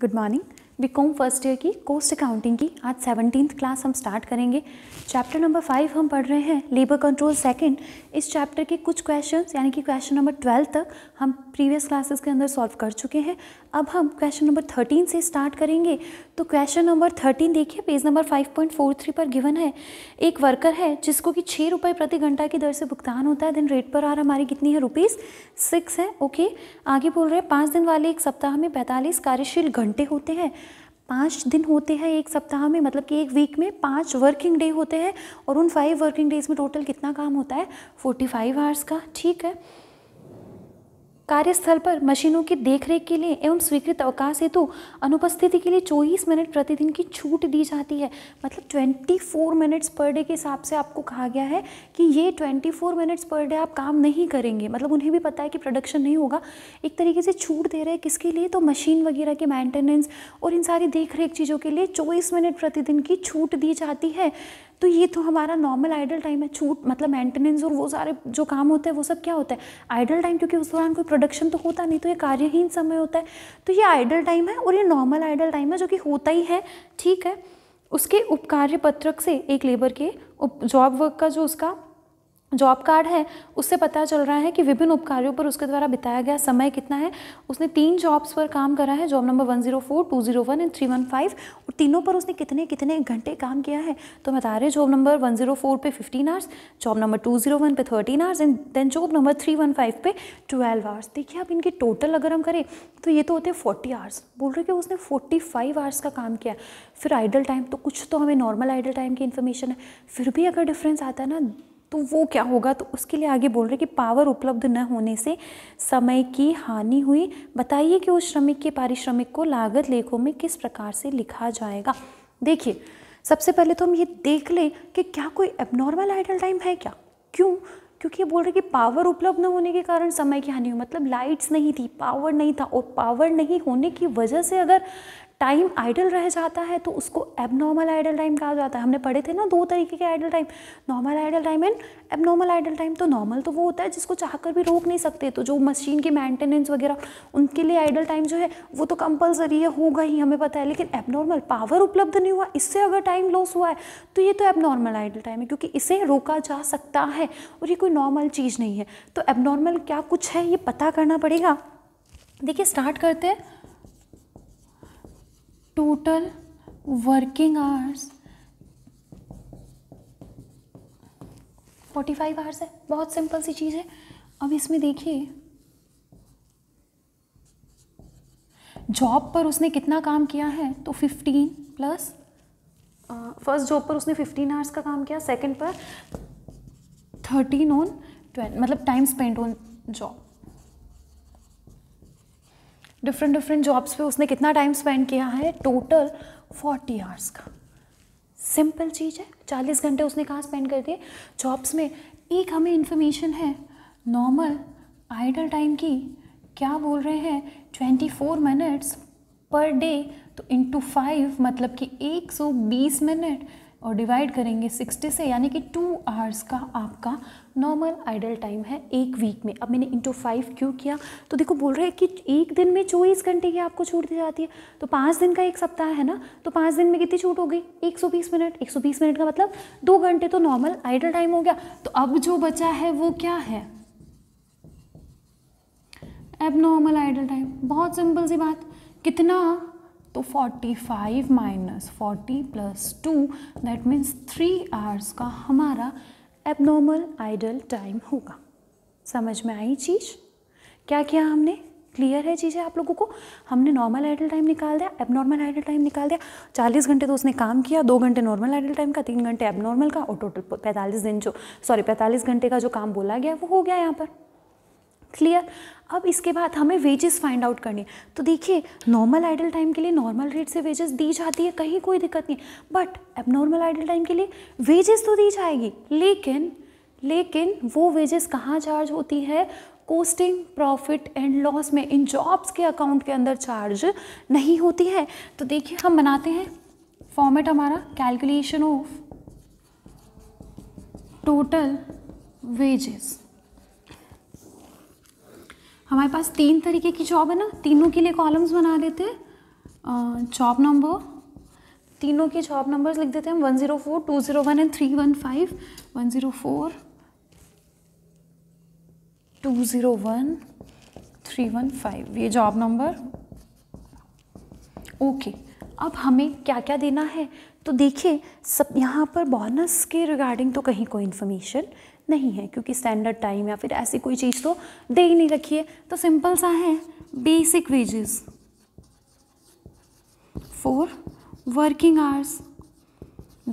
Good morning B com first year की cost accounting की आज सेवनटीन क्लास हम स्टार्ट करेंगे चैप्टर नंबर फाइव हम पढ़ रहे हैं लेबर कंट्रोल सेकंड इस चैप्टर के कुछ क्वेश्चन यानी कि क्वेश्चन नंबर ट्वेल्व तक हम प्रीवियस क्लासेस के अंदर सॉल्व कर चुके हैं अब हम क्वेश्चन नंबर थर्टीन से स्टार्ट करेंगे तो क्वेश्चन नंबर थर्टीन देखिए page number five point four three पर गिवन है एक वर्कर है जिसको कि छः रुपये प्रति घंटा की दर से भुगतान होता है देन रेट पर आर हमारी कितनी है रुपीज़ सिक्स है ओके आगे बोल रहे हैं पाँच दिन वाले एक सप्ताह में पैंतालीस कार्यशील घंटे होते हैं पाँच दिन होते हैं एक सप्ताह में मतलब कि एक वीक में पाँच वर्किंग डे होते हैं और उन फाइव वर्किंग डेज में टोटल कितना काम होता है फोर्टी फाइव आवर्स का ठीक है कार्यस्थल पर मशीनों की देखरेख के लिए एवं स्वीकृत अवकाश हेतु अनुपस्थिति के लिए चौबीस मिनट प्रतिदिन की छूट दी जाती है मतलब twenty four minutes per day के हिसाब से आपको कहा गया है कि ये twenty four minutes per day आप काम नहीं करेंगे मतलब उन्हें भी पता है कि प्रोडक्शन नहीं होगा एक तरीके से छूट दे रहे हैं किसके लिए तो मशीन वगैरह के मैंटेनेंस और इन सारी देख चीज़ों के लिए चौबीस मिनट प्रतिदिन की छूट दी जाती है तो ये तो हमारा नॉर्मल आइडल टाइम है छूट मतलब मेंटेनेंस और वो सारे जो काम होते हैं वो सब क्या होता है आइडल टाइम क्योंकि उस दौरान कोई प्रोडक्शन तो होता नहीं तो ये कार्यहीन समय होता है तो ये आइडल टाइम है और ये नॉर्मल आइडल टाइम है जो कि होता ही है ठीक है उसके उपकार्य पत्रक से एक लेबर के जॉब वर्क का जो उसका जॉब कार्ड है उससे पता चल रहा है कि विभिन्न उपकार्यों पर उसके द्वारा बिताया गया समय कितना है उसने तीन जॉब्स पर काम करा है job number one zero four two zero one and three one five और तीनों पर उसने कितने कितने घंटे काम किया है तो बता रहे job number one zero four पे fifteen hours job number two zero one पे thirteen hours and then job number three one five पे ट्वेल्व आवर्स देखिए आप इनके टोटल अगर हम करें तो ये तो होते हैं फोर्टी आवर्स बोल रहे कि उसने फोर्टी फाइव आवर्स का काम किया फिर आइडल टाइम तो कुछ तो हमें नॉर्मल आइडल टाइम की इन्फॉर्मेशन है फिर भी अगर डिफरेंस आता है ना तो वो क्या होगा तो उसके लिए आगे बोल रहे कि पावर उपलब्ध न होने से समय की हानि हुई बताइए कि उस श्रमिक के पारिश्रमिक को लागत लेखों में किस प्रकार से लिखा जाएगा देखिए सबसे पहले तो हम ये देख लें कि क्या कोई एबनॉर्मल आइडल टाइम है क्या क्यों क्योंकि ये बोल रहे कि पावर उपलब्ध न होने के कारण समय की हानि हुई मतलब लाइट्स नहीं थी पावर नहीं था और पावर नहीं होने की वजह से अगर टाइम आइडल रह जाता है तो उसको एबनॉर्मल आइडल टाइम कहा जाता है हमने पढ़े थे ना दो तरीके के idle time normal idle time and abnormal idle time तो नॉर्मल तो वो होता है जिसको चाह कर भी रोक नहीं सकते तो जो मशीन की मेंटेनेंस वगैरह उनके लिए आइडल टाइम जो है वो तो कंपलसरी है होगा ही हमें पता है लेकिन एबनॉर्मल पावर उपलब्ध नहीं हुआ इससे अगर टाइम लॉस हुआ है तो ये तो एबनॉर्मल आइडल टाइम है क्योंकि इसे रोका जा सकता है और ये कोई नॉर्मल चीज़ नहीं है तो एबनॉर्मल क्या कुछ है ये पता करना पड़ेगा देखिए स्टार्ट करते हैं टोटल वर्किंग आवर्स 45 आवर्स है बहुत सिंपल सी चीज़ है अब इसमें देखिए जॉब पर उसने कितना काम किया है तो 15 प्लस फर्स्ट जॉब पर उसने 15 आवर्स का काम किया सेकंड पर 13 ऑन 12 मतलब time spend on job different different jobs पे उसने कितना टाइम स्पेंड किया है टोटल फोर्टी आवर्स का सिंपल चीज़ है चालीस घंटे उसने कहाँ स्पेंड कर दिए जॉब्स में एक हमें इन्फॉर्मेशन है नॉर्मल आइडल टाइम की क्या बोल रहे हैं twenty four minutes per day तो इंटू फाइव मतलब कि एक सौ बीस मिनट और डिवाइड करेंगे 60 से यानी कि टू आवर्स का आपका नॉर्मल आइडल टाइम है एक वीक में अब मैंने इंटू फाइव क्यों किया तो देखो बोल रहे हैं कि एक दिन में चौबीस घंटे की आपको छूट दी जाती है तो पाँच दिन का एक सप्ताह है ना तो पाँच दिन में कितनी छूट हो गई 120 मिनट 120 मिनट का मतलब दो घंटे तो नॉर्मल आइडल टाइम हो गया तो अब जो बचा है वो क्या है एब नॉर्मल आइडल टाइम बहुत सिंपल सी बात कितना तो 45 minus forty plus two that means three hours का हमारा एबनॉर्मल आइडल टाइम होगा समझ में आई चीज़ क्या किया हमने क्लियर है चीज़ें आप लोगों को हमने नॉर्मल आइडल टाइम निकाल दिया एब नॉर्मल आइडल टाइम निकाल दिया चालीस घंटे तो उसने काम किया दो घंटे नॉर्मल आइडल टाइम का तीन घंटे एब नॉर्मल का और टोटल पैंतालीस दिन जो सॉरी पैंतालीस घंटे का जो काम बोला गया वो हो गया यहाँ पर क्लियर अब इसके बाद हमें वेजेस फाइंड आउट करनी है तो देखिए नॉर्मल आइडल टाइम के लिए नॉर्मल रेट से वेजेस दी जाती है कहीं कोई दिक्कत नहीं बट अब नॉर्मल आइडल टाइम के लिए वेजेस तो दी जाएगी लेकिन लेकिन वो वेजेस कहाँ चार्ज होती है कोस्टिंग प्रॉफिट एंड लॉस में इन जॉब्स के अकाउंट के अंदर चार्ज नहीं होती है तो देखिए हम बनाते हैं फॉर्मेट हमारा कैलकुलेशन ऑफ टोटल वेजेस हमारे पास तीन तरीके की जॉब है ना तीनों के लिए कॉलम्स बना लेते हैं जॉब नंबर तीनों के जॉब नंबर्स लिख देते हैं हम one zero four two zero one and three one five one zero four two zero one three one five ये जॉब नंबर ओके अब हमें क्या क्या देना है तो देखिए सब यहाँ पर बोनस के रिगार्डिंग तो कहीं कोई इन्फॉर्मेशन नहीं है क्योंकि स्टैंडर्ड टाइम या फिर ऐसी कोई चीज़ तो दे ही नहीं रखी है तो सिंपल सा है basic wages for working hours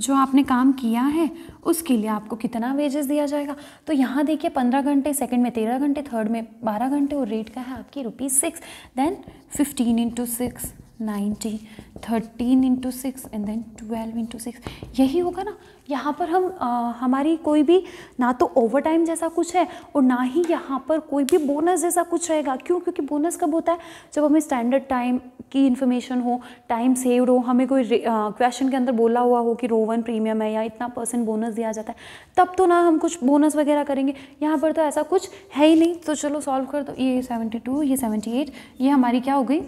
जो आपने काम किया है उसके लिए आपको कितना वेजेस दिया जाएगा तो यहाँ देखिए पंद्रह घंटे सेकंड में तेरह घंटे थर्ड में बारह घंटे और रेट का है आपकी rupees six then fifteen into six ninety thirteen into six and then twelve into six यही होगा ना यहाँ पर हम आ, हमारी कोई भी ना तो ओवर टाइम जैसा कुछ है और ना ही यहाँ पर कोई भी बोनस जैसा कुछ रहेगा क्यों क्योंकि बोनस कब होता है जब हमें स्टैंडर्ड टाइम की इन्फॉर्मेशन हो टाइम सेव्ड हो हमें कोई क्वेश्चन के अंदर बोला हुआ हो कि रोवन प्रीमियम है या इतना परसेंट बोनस दिया जाता है तब तो ना हम कुछ बोनस वगैरह करेंगे यहाँ पर तो ऐसा कुछ है ही नहीं तो चलो सॉल्व कर दो ये सेवेंटी टू ये सेवेंटी एट ये हमारी क्या हो गई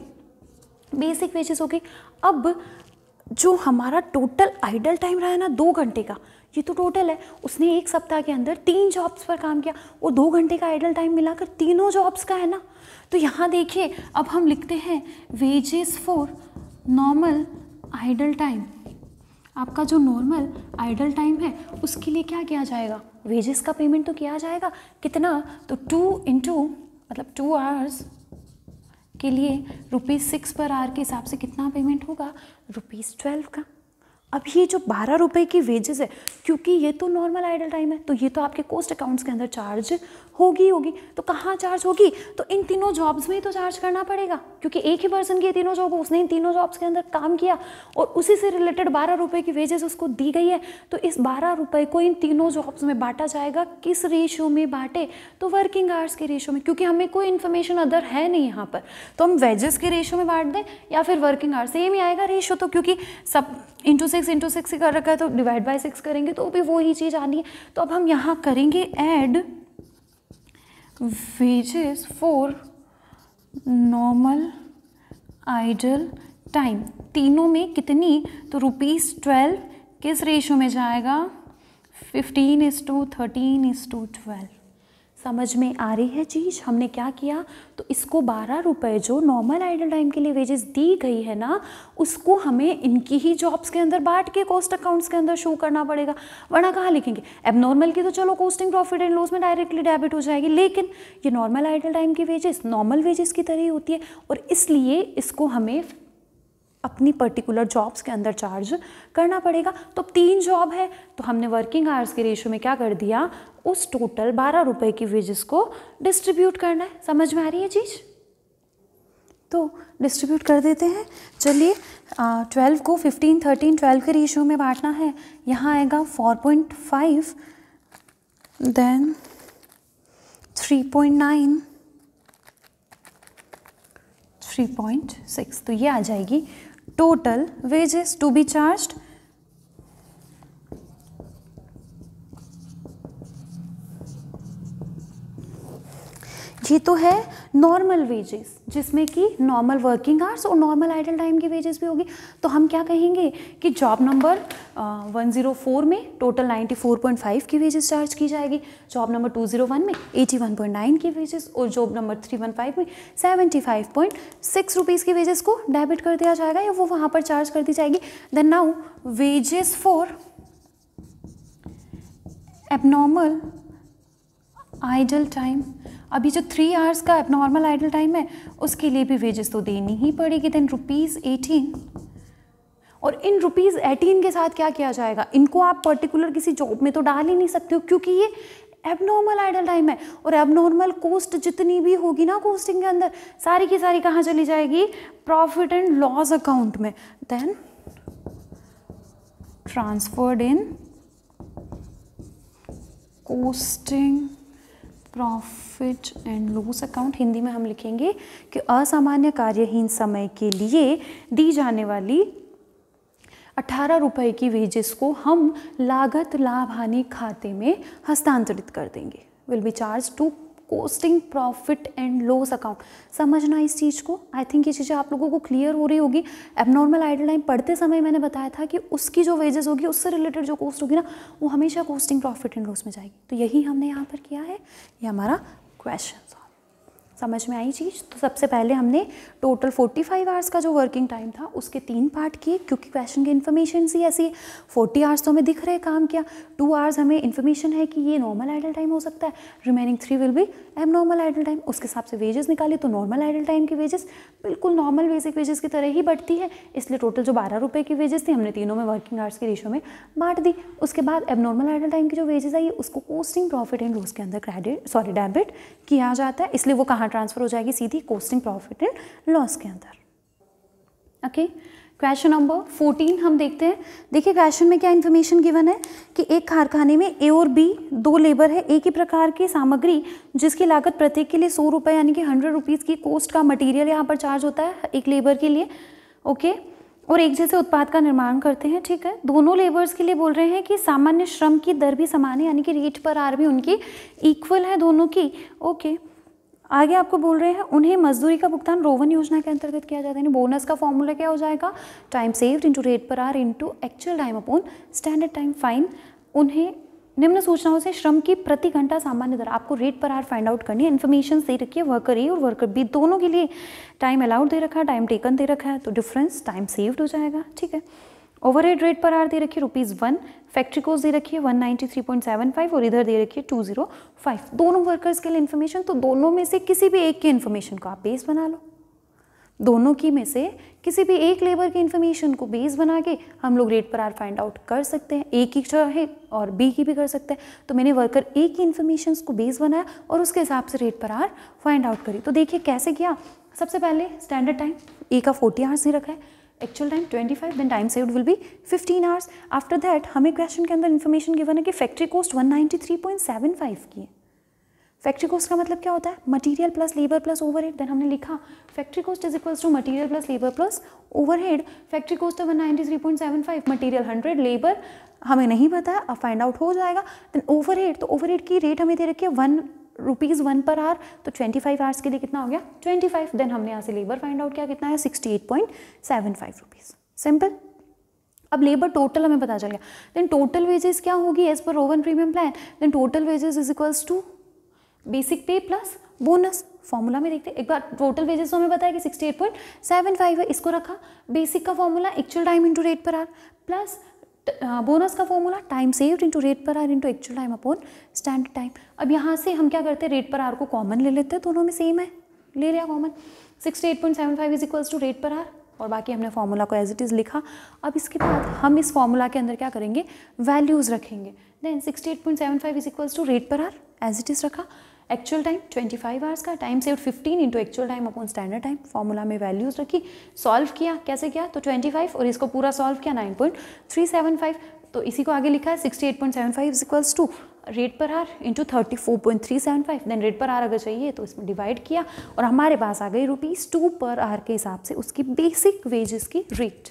बेसिक वेजेस हो गई अब जो हमारा टोटल आइडल टाइम रहा है ना दो घंटे का ये तो टोटल है उसने एक सप्ताह के अंदर तीन जॉब्स पर काम किया वो दो घंटे का आइडल टाइम मिलाकर तीनों जॉब्स का है ना तो यहाँ देखिए अब हम लिखते हैं wages for normal idle time आपका जो नॉर्मल आइडल टाइम है उसके लिए क्या किया जाएगा वेजेस का पेमेंट तो किया जाएगा कितना तो टू इंटू मतलब टू आवर्स के लिए रुपीज़ सिक्स पर आर के हिसाब से कितना पेमेंट होगा रुपीज़ ट्वेल्व का अब ये जो बारह रुपए की वेजेस है क्योंकि ये तो नॉर्मल आइडल टाइम है तो ये तो आपके कोस्ट अकाउंट्स के अंदर चार्ज होगी होगी तो कहाँ चार्ज होगी तो इन तीनों जॉब्स में ही तो चार्ज करना पड़ेगा क्योंकि एक ही पर्सन की तीनों जॉब उसने इन तीनों जॉब्स के अंदर काम किया और उसी से रिलेटेड बारह रुपये की वेजेस उसको दी गई है तो इस बारह रुपये को इन तीनों जॉब्स में बांटा जाएगा किस रेशियो में बांटे तो वर्किंग आवर्स के रेशियो में क्योंकि हमें कोई इन्फॉर्मेशन अदर है नहीं यहाँ पर तो हम वेजेस के रेशियो में बांट दें या फिर वर्किंग आवर्स सेम ही आएगा रेशियो तो क्योंकि सब इंटू से सिक्स इंटू सिक्स कर रखा है तो डिवाइड बाई सिक्स करेंगे तो भी वो ही चीज़ आनी है तो अब हम यहाँ करेंगे add wages for normal idle time तीनों में कितनी तो रुपीज़ ट्वेल्व किस रेशो में जाएगा fifteen is to thirteen is to twelve समझ में आ रही है चीज़ हमने क्या किया तो इसको बारह रुपए जो नॉर्मल आइडल टाइम के लिए वेजेस दी गई है ना उसको हमें इनकी ही जॉब्स के अंदर बांट के कॉस्ट अकाउंट्स के अंदर शो करना पड़ेगा वरना कहाँ लिखेंगे अब नॉर्मल की तो चलो कॉस्टिंग प्रॉफिट एंड लॉस में डायरेक्टली डेबिट हो जाएगी लेकिन ये नॉर्मल आइडल टाइम की वेजेस नॉर्मल वेजेस की तरह ही होती है और इसलिए इसको हमें अपनी पर्टिकुलर जॉब्स के अंदर चार्ज करना पड़ेगा तो तीन जॉब है तो हमने वर्किंग आवर्स के रेशो में क्या कर दिया उस टोटल बारह रुपए की वेजेस को डिस्ट्रीब्यूट करना है समझ में आ रही है चीज़ तो डिस्ट्रीब्यूट कर देते हैं चलिए ट्वेल्व को फिफ्टीन थर्टीन ट्वेल्व के रेशियो में बांटना है यहाँ आएगा four point five then three point nine three point six तो ये आ जाएगी total wages to be charged ये तो है नॉर्मल वेजेस जिसमें कि नॉर्मल वर्किंग आवर्स और नॉर्मल आइडल टाइम की वेजेस भी होगी तो हम क्या कहेंगे कि job number one zero four में total ninety four point five की वेजेस चार्ज की जाएगी job number two zero one में एटी वन पॉइंट नाइन की वेजेस और job number three one five में seventy five point six rupees की wages को डेबिट कर दिया जाएगा या वो वहाँ पर चार्ज कर दी जाएगी then now wages for abnormal idle time अभी जो थ्री आवर्स का नॉर्मल आइडल टाइम है उसके लिए भी वेजेस तो देनी ही पड़ेगी देन रुपीज़ एटीन और इन रुपीज़ एटीन के साथ क्या किया जाएगा इनको आप पर्टिकुलर किसी जॉब में तो डाल ही नहीं सकते हो क्योंकि ये एबनॉर्मल आइडल टाइम है और एबनॉर्मल कोस्ट जितनी भी होगी ना कोस्टिंग के अंदर सारी की सारी कहाँ चली जाएगी प्रॉफिट एंड लॉस अकाउंट में then transferred in costing profit and loss account Hindi में हम लिखेंगे कि असामान्य कार्यहीन समय के लिए दी जाने वाली अठारह रुपए की वेजेस को हम लागत लाभ हानि खाते में हस्तांतरित कर देंगे will be charge to costing profit and loss account समझना इस चीज़ को आई थिंक ये चीज़ें आप लोगों को क्लियर हो रही होगी एबनॉर्मल आइडल टाइम पढ़ते समय मैंने बताया था कि उसकी जो वेजेस होगी उससे रिलेटेड जो कॉस्ट होगी ना वो हमेशा कोस्टिंग प्रॉफिट एंड लॉस में जाएगी तो यही हमने यहाँ पर किया है ये हमारा क्वेश्चन समझ में आई चीज़ तो सबसे पहले हमने टोटल 45 आवर्स का जो वर्किंग टाइम था उसके तीन पार्ट किए क्योंकि क्वेश्चन की इन्फॉर्मेशन ही ऐसी 40 आवर्स तो हमें दिख रहे काम किया टू आवर्स हमें इन्फॉर्मेशन है कि ये नॉर्मल आइडल टाइम हो सकता है remaining three will be abnormal idle time उसके हिसाब से वेजेस निकाले तो नॉर्मल आइडल टाइम की वेजेस बिल्कुल नॉर्मल बेसिक वेजेस की तरह ही बढ़ती है इसलिए टोटल जो बारह रुपये की वेजेस थी हमने तीनों में वर्किंग आवर्स के रेशो में बांट दी उसके बाद एब नॉर्मल आइडल टाइम की जो वेजेस आई उसको कोस्टिंग प्रॉफिट एंड लॉस के अंदर क्रेडिट सॉरी डेबिट किया जाता है इसलिए वो कहाँ ट्रांसफ़र हो जाएगी सीधी कोस्टिंग प्रॉफिट एंड लॉस के अंदर ओके क्वेश्चन नंबर फोर्टीन हम देखते हैं देखिए क्वेश्चन में क्या इन्फॉर्मेशन गिवन है कि एक कारखाने में ए और बी दो लेबर है एक ही प्रकार की सामग्री जिसकी लागत प्रत्येक के लिए सौ रुपये यानी कि हंड्रेड रुपीज़ की कोस्ट का मटेरियल यहाँ पर चार्ज होता है एक लेबर के लिए ओके और एक जैसे उत्पाद का निर्माण करते हैं ठीक है दोनों लेबर्स के लिए बोल रहे हैं कि सामान्य श्रम की दर भी समान है यानी कि रेट पर आर भी उनकी इक्वल है दोनों की ओके okay. आगे आपको बोल रहे हैं उन्हें मजदूरी का भुगतान रोवन योजना के अंतर्गत किया जाता है बोनस का फॉर्मूला क्या हो जाएगा time saved into rate per hour into actual time upon standard time fine उन्हें निम्न सूचनाओं से श्रम की प्रति घंटा सामान्य दर आपको rate per are find out करनी है इन्फॉर्मेशन दे रखी है वर्कर ए और वर्कर बी दोनों के लिए टाइम अलाउड दे रखा है टाइम टेकन दे रखा है तो डिफरेंस टाइम सेव्ड हो जाएगा ठीक है ओवरहेड रेट पर आर दे रखिए रुपीज़ वन फैक्ट्री कोस दे रखिए one ninety three point seven five और इधर दे रखिए टू जीरो फाइव दोनों वर्कर्स के लिए इन्फॉर्मेशन तो दोनों में से किसी भी एक की इन्फॉर्मेशन को आप बेस बना लो दोनों की में से किसी भी एक लेबर की इन्फॉर्मेशन को बेस बना के हम लोग rate per are find out कर सकते हैं ए की चाहे और बी की भी कर सकते हैं तो मैंने वर्कर ए की इन्फॉर्मेशन को बेस बनाया और उसके हिसाब से rate per are find out करी तो देखिए कैसे किया सबसे पहले स्टैंडर्ड टाइम ए का फोर्टी आवर्स नहीं रखा है actual time 25 then time saved will be 15 hours after that हमें क्वेश्चन के अंदर इन्फॉर्मेशन गिवन है कि फैक्ट्री कॉस्ट 193.75 की है फैक्ट्री कॉस्ट का मतलब क्या होता है material plus labour plus over then हमने लिखा factory cost is equals to material plus labour plus head factory cost है फाइव मटेरियल हंड्रेड लेबर हमें नहीं पता अब फाइंड आउट हो जाएगा देन ओवरहेड तो हेड की रेट हमें दे रखी है one rupees one per hour तो 25 फाइव आवर्स के लिए कितना हो गया 25 फाइव देन हमने यहाँ से लेबर फाइंड आउट किया कितना है 68.75 रुपीज़ सिंपल अब लेबर टोटल हमें पता चल गया देन टोटल वेजेस क्या होगी as per Rowan premium plan then total wages is equals to basic pay plus bonus formula में देखते एक बार टोटल तो वेजेस हमें बताया कि 68.75 है इसको रखा बेसिक का formula actual time into rate per hour plus bonus का formula time save into rate per hour into actual time upon standard time अब यहाँ से हम क्या करते हैं रेट पर आर को कॉमन ले लेते हैं दोनों में सेम है ले लिया common sixty eight point seven five is equals to rate per hour और बाकी हमने फॉर्मूला को एज इट इज़ लिखा अब इसके बाद हम इस फॉर्मूला के अंदर क्या करेंगे वैल्यूज़ रखेंगे then sixty eight point seven five is equals to rate per hour as it is रखा एक्चुअल टाइम 25 आवर्स का time save 15 into actual time upon standard time formula में वैल्यूज़ रखी सॉल्व किया कैसे किया तो 25 और इसको पूरा सॉल्व किया 9.375 तो इसी को आगे लिखा है 68.75 is equals to rate per hour into thirty four point three seven five then rate per hour अगर चाहिए तो इसमें डिवाइड किया और हमारे पास आ गई रुपीज़ टू पर आर के हिसाब से उसकी बेसिक वेजेस की रेट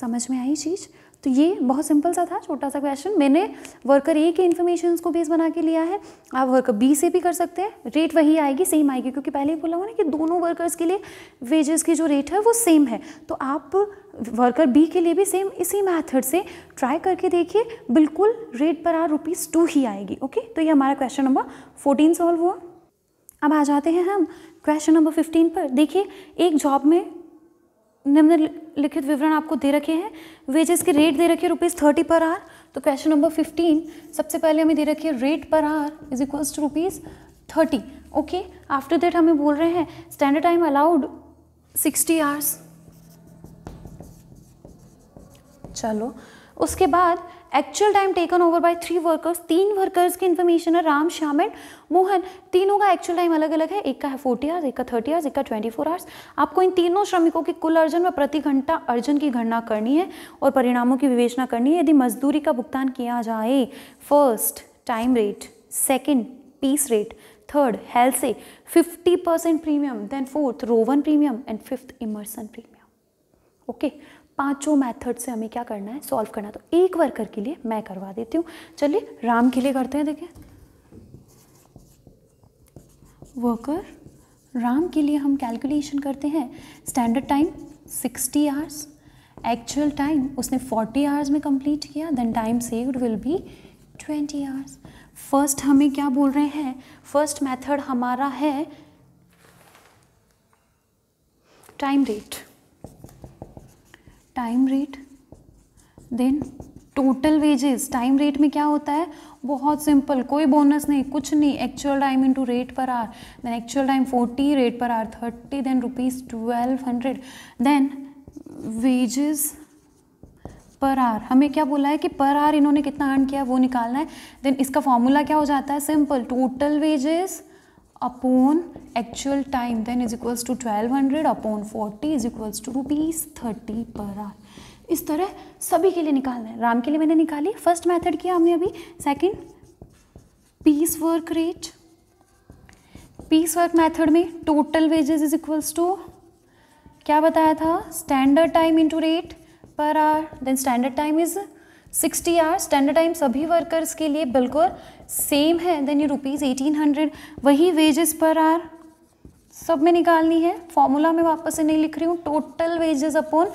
समझ में आई चीज़ तो ये बहुत सिंपल सा था छोटा सा क्वेश्चन मैंने वर्कर ए के इन्फॉर्मेशन को बेस बना के लिया है आप वर्कर बी से भी कर सकते हैं रेट वही आएगी सेम आएगी क्योंकि पहले ही बोला हुआ ना कि दोनों वर्कर्स के लिए वेजेस की जो रेट है वो सेम है तो आप वर्कर बी के लिए भी सेम इसी मैथड से ट्राई करके देखिए बिल्कुल rate per are rupees two ही आएगी ओके तो ये हमारा क्वेश्चन नंबर फोर्टीन सॉल्व हुआ अब आ जाते हैं हम क्वेश्चन नंबर फिफ्टीन पर देखिए एक जॉब में निम्न लिखित विवरण आपको दे रखे हैं वेजेस के रेट दे रखे हैं रुपीज़ थर्टी पर आर तो क्वेश्चन नंबर फिफ्टीन सबसे पहले हमें दे रखे rate per hour is equals to rupees thirty okay after that हमें बोल रहे हैं standard time allowed sixty hours चलो उसके बाद actual time taken over by three workers तीन वर्कर्स की इन्फॉर्मेशन है राम श्याम एंड मोहन तीनों का एक्चुअल टाइम अलग अलग है एक का है फोर्टी आवर्स एक का थर्टी आवर्स एक का ट्वेंटी फोर आवर्स आपको इन तीनों श्रमिकों की कुल अर्जन व प्रति घंटा अर्जन की गणना करनी है और परिणामों की विवेचना करनी है यदि मजदूरी का भुगतान किया जाए first time rate second piece rate third Halsey fifty premium then fourth Rowan premium and fifth Emerson premium okay okay पांचों मेथड से हमें क्या करना है सॉल्व करना है तो एक वर्कर के लिए मैं करवा देती हूँ चलिए राम के लिए करते हैं देखें वर्कर राम के लिए हम कैलकुलेशन करते हैं standard time 60 hours actual time उसने 40 आवर्स में कंप्लीट किया then time saved will be 20 hours first हमें क्या बोल रहे हैं फर्स्ट मेथड हमारा है time rate time rate then total wages time rate में क्या होता है बहुत सिंपल कोई बोनस नहीं कुछ नहीं actual time into rate per hour then actual time forty rate per hour thirty then rupees twelve hundred then wages per hour हमें क्या बोला है कि पर आर इन्होंने कितना अर्न किया वो निकालना है देन इसका फॉर्मूला क्या हो जाता है simple total wages upon actual time then is equals to twelve hundred upon forty is equals to rupees thirty per hour इस तरह सभी के लिए निकालना है राम के लिए मैंने निकाली फर्स्ट मेथड किया हमने अभी second piece work rate piece work method में total wages is equals to क्या बताया था standard time into rate per hour then standard time is sixty hour standard time सभी वर्कर्स के लिए बिल्कुल सेम है देन ये रुपीज़ एटीन हंड्रेड वही वेजेस पर आर सब में निकालनी है फॉर्मूला में वापस से नहीं लिख रही हूँ total wages upon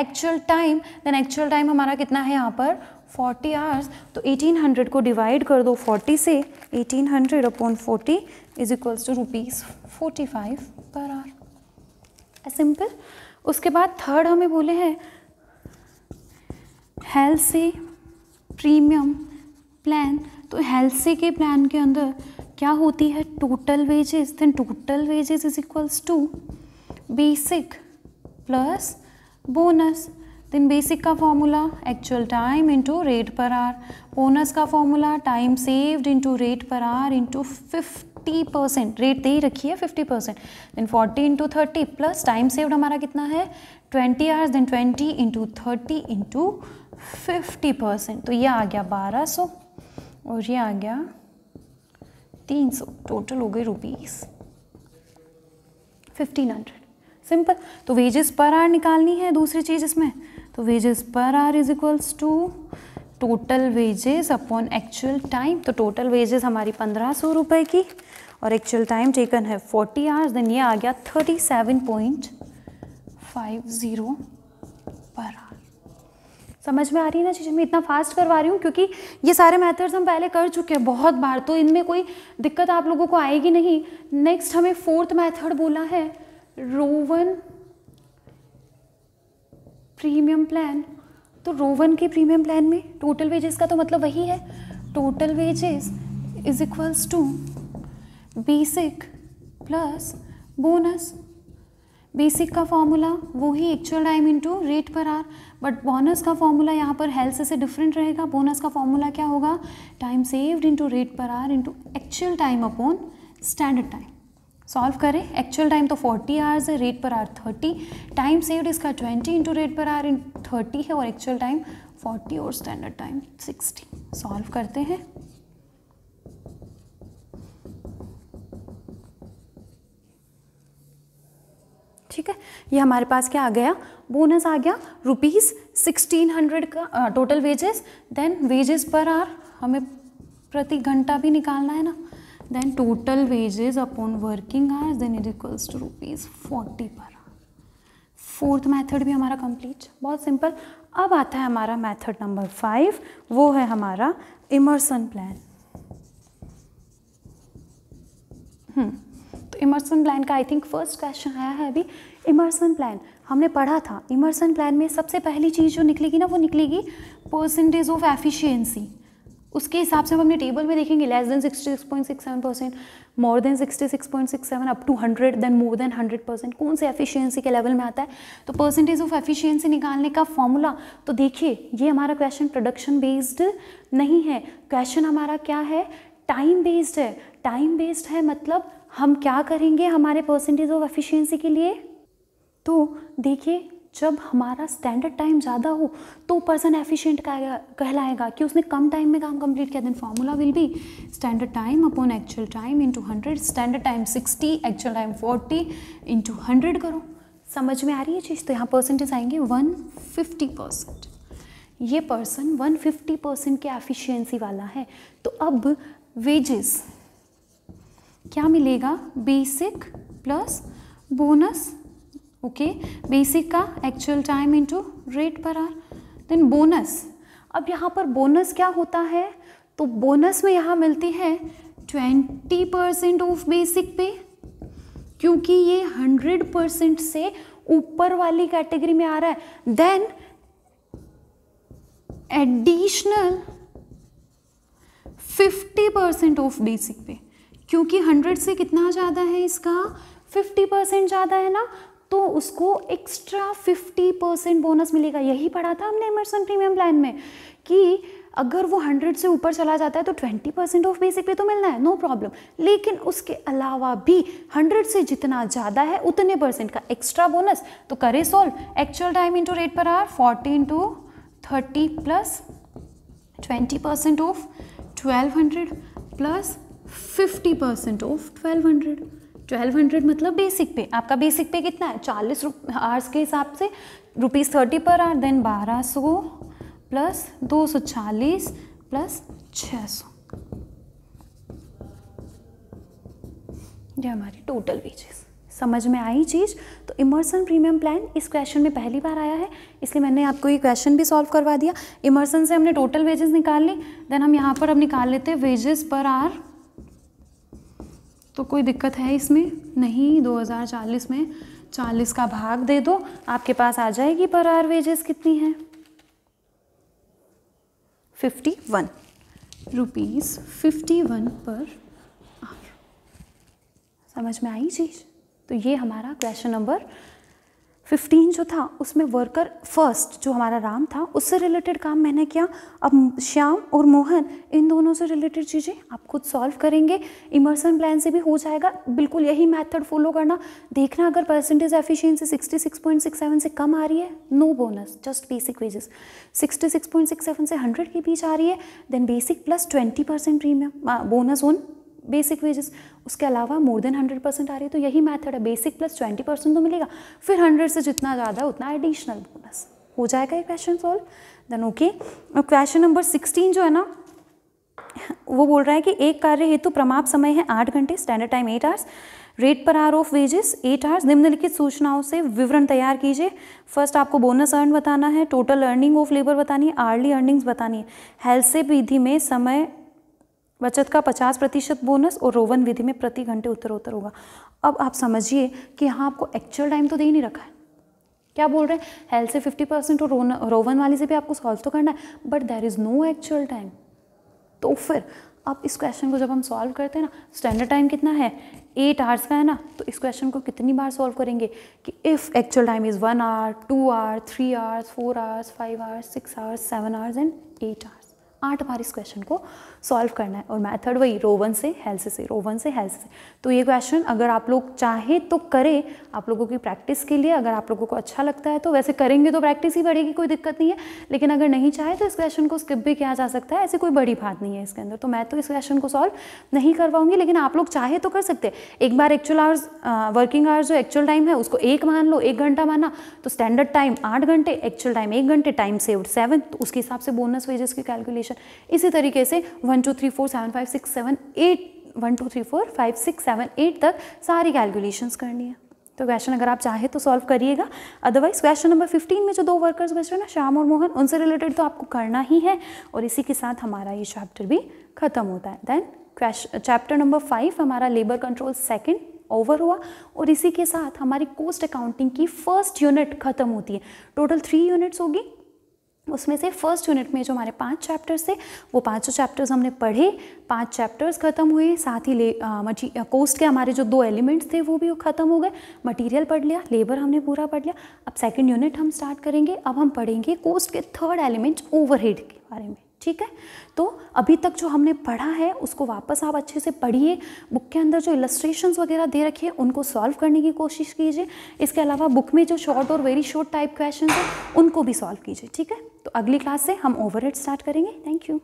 actual time then actual time हमारा कितना है यहाँ पर 40 आवर्स तो 1800 को डिवाइड कर दो 40 से 1800 hundred upon forty is equals to rupees forty per hour simple उसके बाद थर्ड हमें बोले हैं हेल्थ से प्रीमियम प्लान तो हेल्थ से के प्लान के अंदर क्या होती है total wages then total wages is equals to basic plus bonus then basic का formula actual time into rate per hour bonus का formula time saved into rate per hour into fifty percent rate दे ही रखी है fifty percent then forty into thirty plus time saved हमारा कितना है twenty hours then twenty into thirty into fifty percent तो ये आ गया बारह सौ और ये आ गया तीन सौ टोटल हो गए रुपीज़ फिफ्टीन हंड्रेड सिंपल तो वेजेस पर आर निकालनी है दूसरी चीज़ इसमें तो wages per hour is equals to total wages upon actual time तो टोटल वेजेस हमारी पंद्रह सौ रुपये की और एक्चुअल टाइम टेकन है फोर्टी आवर्स देन ये आ गया thirty seven point five zero per hour समझ में आ रही है ना चीज़ें मैं इतना फास्ट करवा रही हूँ क्योंकि ये सारे मेथड्स हम पहले कर चुके हैं बहुत बार तो इनमें कोई दिक्कत आप लोगों को आएगी नहीं नेक्स्ट हमें फोर्थ मेथड बोला है रोवन प्रीमियम प्लान तो रोवन के प्रीमियम प्लान में टोटल वेजेस का तो मतलब वही है total wages is equals to basic plus bonus basic का फॉर्मूला वो ही actual time into rate per hour but bonus का फॉर्मूला यहाँ पर हेल्थ से डिफरेंट रहेगा बोनस का फॉर्मूला क्या होगा time saved into rate per hour into actual time upon standard time solve करें एक्चुअल टाइम तो 40 आवर्स है rate per are 30 time saved इसका 20 into rate per hour in 30 है और एक्चुअल टाइम 40 और स्टैंडर्ड टाइम 60 सॉल्व करते हैं ठीक है ये हमारे पास क्या आ गया बोनस आ गया रुपीज़ सिक्सटीन हंड्रेड का total wages then wages per hour हमें प्रति घंटा भी निकालना है ना then total wages upon working hour then it equals to rupees forty per fourth method भी हमारा कंप्लीट बहुत सिंपल अब आता है हमारा मेथड नंबर फाइव वो है हमारा Emerson plan hmm Emerson plan का आई थिंक फर्स्ट क्वेश्चन आया है अभी इमर्सन प्लान हमने पढ़ा था इमर्सन प्लान में सबसे पहली चीज़ जो निकलेगी ना वो निकलेगी परसेंटेज ऑफ एफिशिएंसी उसके हिसाब से हम अपने टेबल में देखेंगे less than 66.67 percent more than 66.67 up to 100 then more than 100 percent कौन से एफिशिएंसी के लेवल में आता है तो परसेंटेज ऑफ एफिशिएंसी निकालने का फॉर्मूला तो देखिए ये हमारा क्वेश्चन प्रोडक्शन बेस्ड नहीं है क्वेश्चन हमारा क्या है टाइम बेस्ड है टाइम बेस्ड है मतलब हम क्या करेंगे हमारे परसेंटेज ऑफ एफिशिएंसी के लिए तो देखिए जब हमारा स्टैंडर्ड टाइम ज़्यादा हो तो पर्सन एफिशिएंट कहलाएगा कि उसने कम टाइम में काम कंप्लीट किया then formula will be standard time upon actual time into hundred standard time sixty actual time forty into hundred करो समझ में आ रही है चीज़ तो यहाँ परसेंटेज आएंगे वन फिफ्टी परसेंट ये पर्सन वन फिफ्टी परसेंट के एफिशियंसी वाला है तो अब वेजेस क्या मिलेगा basic plus bonus okay basic का actual time into rate per hour then bonus अब यहाँ पर बोनस क्या होता है तो बोनस में यहाँ मिलती है twenty percent of basic pay क्योंकि ये हंड्रेड परसेंट से ऊपर वाली कैटेगरी में आ रहा है then additional fifty percent of basic pay क्योंकि हंड्रेड से कितना ज़्यादा है इसका फिफ्टी परसेंट ज़्यादा है ना तो उसको एक्स्ट्रा फिफ्टी परसेंट बोनस मिलेगा यही पढ़ा था हमने एमरसन प्रीमियम प्लान में कि अगर वो हंड्रेड से ऊपर चला जाता है तो ट्वेंटी परसेंट ऑफ बेसिक पे तो मिलना है नो no प्रॉब्लम लेकिन उसके अलावा भी हंड्रेड से जितना ज़्यादा है उतने परसेंट का एक्स्ट्रा बोनस तो करे solve actual time into rate per hour forty into thirty plus twenty percent of twelve hundred plus fifty percent of twelve hundred twelve hundred मतलब बेसिक पे आपका बेसिक पे कितना है चालीस आवर्स के हिसाब से rupees thirty per hour then बारह सौ प्लस दो सौ चालीस प्लस छः सौ ये हमारी टोटल वेजेस समझ में आई चीज़ तो इमर्सन प्रीमियम प्लान इस क्वेश्चन में पहली बार आया है इसलिए मैंने आपको ये क्वेश्चन भी सॉल्व करवा दिया इमर्सन से हमने टोटल वेजेस निकाल ली देन हम यहाँ पर अब निकाल लेते हैं वेजेस पर आर तो कोई दिक्कत है इसमें नहीं 2040 में 40 का भाग दे दो आपके पास आ जाएगी पर आर वेजेस कितनी है 51 one rupees fifty one per hour समझ में आई चीज़ तो ये हमारा क्वेश्चन नंबर फिफ्टीन जो था उसमें वर्कर फर्स्ट जो हमारा राम था उससे रिलेटेड काम मैंने किया अब श्याम और मोहन इन दोनों से रिलेटेड चीज़ें आप खुद सॉल्व करेंगे इमर्सन प्लान से भी हो जाएगा बिल्कुल यही मेथड फॉलो करना देखना अगर परसेंटेज एफिशिएंसी 66.67 से कम आ रही है no bonus just basic wages 66.67 से 100 के बीच आ रही है then basic plus 20 percent premium bonus on basic wages उसके अलावा मोर देन हंड्रेड परसेंट आ रही है तो यही मैथड है बेसिक प्लस ट्वेंटी परसेंट तो मिलेगा फिर हंड्रेड से जितना ज़्यादा उतना एडिशनल बोनस हो जाएगा ये क्वेश्चन सॉल्व देन ओके और क्वेश्चन नंबर सिक्सटीन जो है ना वो बोल रहा है कि एक कार्य हेतु प्रमाप समय है आठ घंटे standard time eight hours rate per hour of wages eight hours निम्नलिखित सूचनाओं से विवरण तैयार कीजिए फर्स्ट आपको बोनस अर्न बताना है टोटल अर्निंग ऑफ लेबर बतानी है आर्ली अर्निंग्स बतानी है हेल्थ से विधि में समय बचत का 50 प्रतिशत बोनस और रोवन विधि में प्रति घंटे उत्तर उत्तर होगा अब आप समझिए कि यहाँ आपको एक्चुअल टाइम तो दे ही नहीं रखा है क्या बोल रहे हैं हेल्थ से 50 परसेंट और रोन रोवन वाली से भी आपको सॉल्व तो करना है but there is no actual time तो फिर अब इस क्वेश्चन को जब हम सॉल्व करते हैं ना स्टैंडर्ड टाइम कितना है एट आवर्स का है ना तो इस क्वेश्चन को कितनी बार सॉल्व करेंगे कि if actual time is one hour two hour three hours four hours five hours six hours seven hours and eight hours आठ बार इस क्वेश्चन को सॉल्व करना है और मेथड वही रोवन से हेल्स से रोवन से हेल्स से तो ये क्वेश्चन अगर आप लोग चाहे तो करें आप लोगों की प्रैक्टिस के लिए अगर आप लोगों को अच्छा लगता है तो वैसे करेंगे तो प्रैक्टिस ही बढ़ेगी कोई दिक्कत नहीं है लेकिन अगर नहीं चाहे तो इस क्वेश्चन को स्किप भी किया जा सकता है ऐसी कोई बड़ी बात नहीं है इसके अंदर तो मैं तो इस क्वेश्चन को सॉल्व नहीं कर पाऊंगी लेकिन आप लोग चाहे तो कर सकते हैं एक बार एक्चुअल आवर्स वर्किंग आवर्स जो एक्चुअल टाइम है उसको एक मान लो एक घंटा माना तो स्टैंडर्ड टाइम आठ घंटे एक्चुअल टाइम एक घंटे टाइम सेव्ड सेवन तो उसके हिसाब से बोनस वेजेस की कैलकुलेशन कॉम्बिनेशन इसी तरीके से one two three four seven five six seven eight one two three four five six seven eight तक सारी कैलकुलेशंस करनी है तो क्वेश्चन अगर आप चाहें तो सॉल्व करिएगा अदरवाइज क्वेश्चन नंबर 15 में जो दो वर्कर्स बच रहे हैं ना श्याम और मोहन उनसे रिलेटेड तो आपको करना ही है और इसी के साथ हमारा ये चैप्टर भी खत्म होता है then question chapter number five हमारा लेबर कंट्रोल सेकेंड ओवर हुआ और इसी के साथ हमारी कोस्ट अकाउंटिंग की फर्स्ट यूनिट खत्म होती है टोटल थ्री यूनिट्स होगी उसमें से फर्स्ट यूनिट में जो हमारे पांच चैप्टर्स थे वो पांचों चैप्टर्स हमने पढ़े पांच चैप्टर्स खत्म हुए साथ ही ले कोस्ट के हमारे जो दो एलिमेंट्स थे वो भी ख़त्म हो गए मटेरियल पढ़ लिया लेबर हमने पूरा पढ़ लिया अब सेकंड यूनिट हम स्टार्ट करेंगे अब हम पढ़ेंगे कोस्ट के थर्ड एलिमेंट ओवरहेड के बारे में ठीक है तो अभी तक जो हमने पढ़ा है उसको वापस आप अच्छे से पढ़िए बुक के अंदर जो इलस्ट्रेशंस वगैरह दे रखे हैं उनको सॉल्व करने की कोशिश कीजिए इसके अलावा बुक में जो शॉर्ट और वेरी शॉर्ट टाइप क्वेश्चन हैं उनको भी सॉल्व कीजिए ठीक है तो अगली क्लास से हम ओवर स्टार्ट करेंगे थैंक यू